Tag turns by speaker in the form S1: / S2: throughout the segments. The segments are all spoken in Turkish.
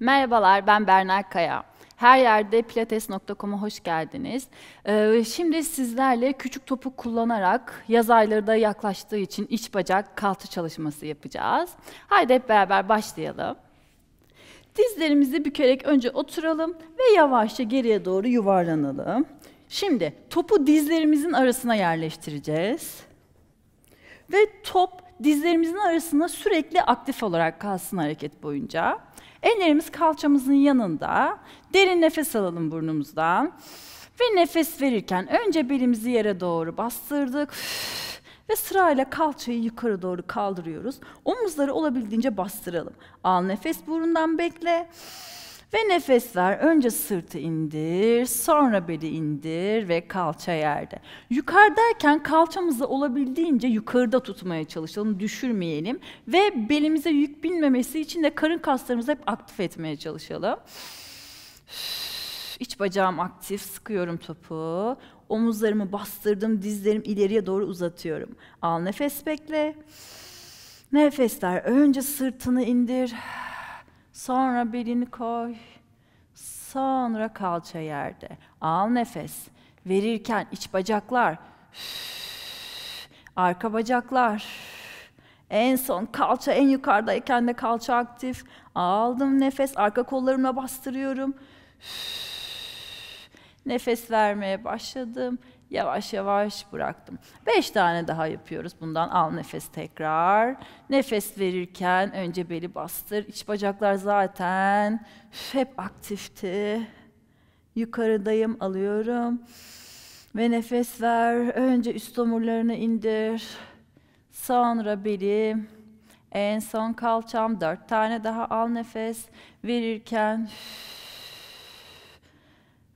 S1: Merhabalar, ben Berna Kaya. Her yerde pilates.com'a hoş geldiniz. Ee, şimdi sizlerle küçük topu kullanarak yaz ayları da yaklaştığı için iç bacak kalça çalışması yapacağız. Haydi hep beraber başlayalım. Dizlerimizi bükerek önce oturalım ve yavaşça geriye doğru yuvarlanalım. Şimdi topu dizlerimizin arasına yerleştireceğiz. Ve top dizlerimizin arasında sürekli aktif olarak kalsın hareket boyunca. Ellerimiz kalçamızın yanında. Derin nefes alalım burnumuzdan. Ve nefes verirken önce belimizi yere doğru bastırdık. Ve sırayla kalçayı yukarı doğru kaldırıyoruz. Omuzları olabildiğince bastıralım. Al nefes burundan bekle. Bekle. Ve nefes ver. Önce sırtı indir, sonra beli indir ve kalça yerde. Yukarıdayken kalçamızı olabildiğince yukarıda tutmaya çalışalım, düşürmeyelim. Ve belimize yük binmemesi için de karın kaslarımızı hep aktif etmeye çalışalım. İç bacağım aktif, sıkıyorum topu. Omuzlarımı bastırdım, dizlerim ileriye doğru uzatıyorum. Al nefes bekle. nefes ver. önce sırtını indir. Sonra belini koy. Sonra kalça yerde. Al nefes. Verirken iç bacaklar. Arka bacaklar. En son kalça en yukarıdayken de kalça aktif. Aldım nefes. Arka kollarımla bastırıyorum. Üf. Nefes vermeye başladım. Yavaş yavaş bıraktım. Beş tane daha yapıyoruz bundan. Al nefes tekrar. Nefes verirken önce beli bastır. İç bacaklar zaten hep aktifti. Yukarıdayım, alıyorum. Ve nefes ver. Önce üst omurlarını indir. Sonra belim. En son kalçam. Dört tane daha al nefes. Verirken... Üf.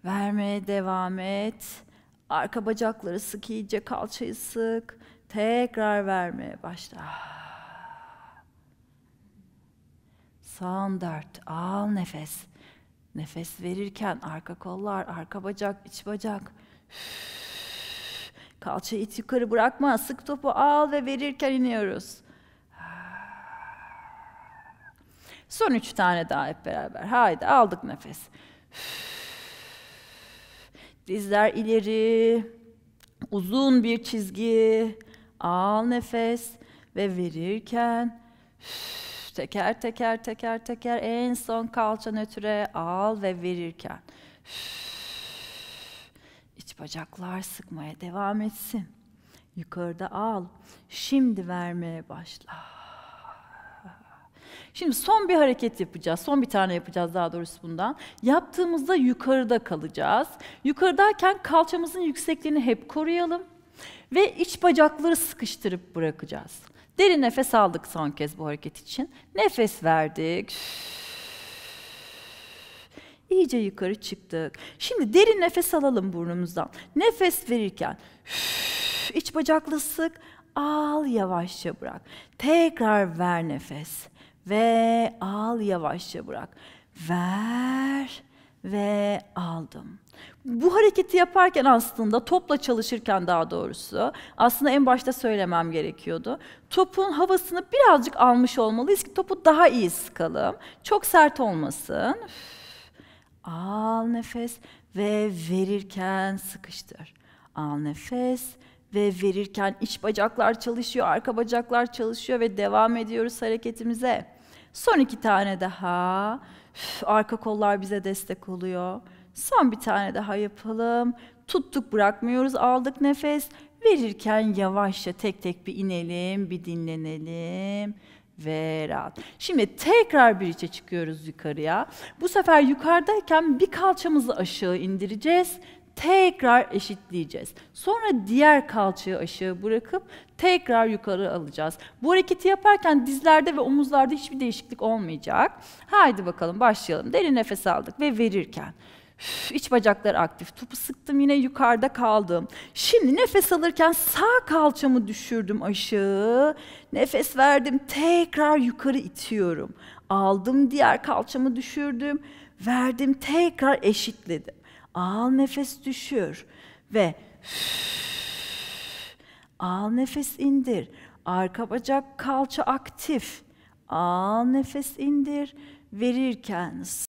S1: Vermeye devam et. Arka bacakları sık iyice kalçayı sık. Tekrar vermeye başla. Son dört. Al nefes. Nefes verirken arka kollar, arka bacak, iç bacak. Kalçayı it yukarı bırakma. Sık topu al ve verirken iniyoruz. Son üç tane daha hep beraber. Haydi aldık nefes. Üf. Dizler ileri. Uzun bir çizgi. Al nefes ve verirken üf, teker teker teker teker en son kalça nötre al ve verirken üf, iç bacaklar sıkmaya devam etsin. Yukarıda al. Şimdi vermeye başla. Şimdi son bir hareket yapacağız. Son bir tane yapacağız daha doğrusu bundan. Yaptığımızda yukarıda kalacağız. Yukarıdayken kalçamızın yüksekliğini hep koruyalım. Ve iç bacakları sıkıştırıp bırakacağız. Derin nefes aldık son kez bu hareket için. Nefes verdik. İyice yukarı çıktık. Şimdi derin nefes alalım burnumuzdan. Nefes verirken iç bacakları sık, al yavaşça bırak. Tekrar ver nefes ve al yavaşça bırak. Ver ve aldım. Bu hareketi yaparken aslında topla çalışırken daha doğrusu aslında en başta söylemem gerekiyordu. Topun havasını birazcık almış olmalıyız ki topu daha iyi sıkalım. Çok sert olmasın. Üf. Al nefes ve verirken sıkıştır. Al nefes ve verirken iç bacaklar çalışıyor, arka bacaklar çalışıyor ve devam ediyoruz hareketimize. Son iki tane daha. Üf, arka kollar bize destek oluyor. Son bir tane daha yapalım. Tuttuk bırakmıyoruz, aldık nefes. Verirken yavaşça tek tek bir inelim, bir dinlenelim Ver rahat. Şimdi tekrar bir içe çıkıyoruz yukarıya. Bu sefer yukarıdayken bir kalçamızı aşağı indireceğiz tekrar eşitleyeceğiz. Sonra diğer kalçayı aşağı bırakıp tekrar yukarı alacağız. Bu hareketi yaparken dizlerde ve omuzlarda hiçbir değişiklik olmayacak. Haydi bakalım başlayalım. Derin nefes aldık ve verirken Üf, iç bacaklar aktif. Topu sıktım yine yukarıda kaldım. Şimdi nefes alırken sağ kalçamı düşürdüm aşağı. Nefes verdim. Tekrar yukarı itiyorum. Aldım diğer kalçamı düşürdüm. Verdim tekrar eşitledim. Al nefes düşür ve al nefes indir. Arka bacak kalça aktif. Al nefes indir. Verirken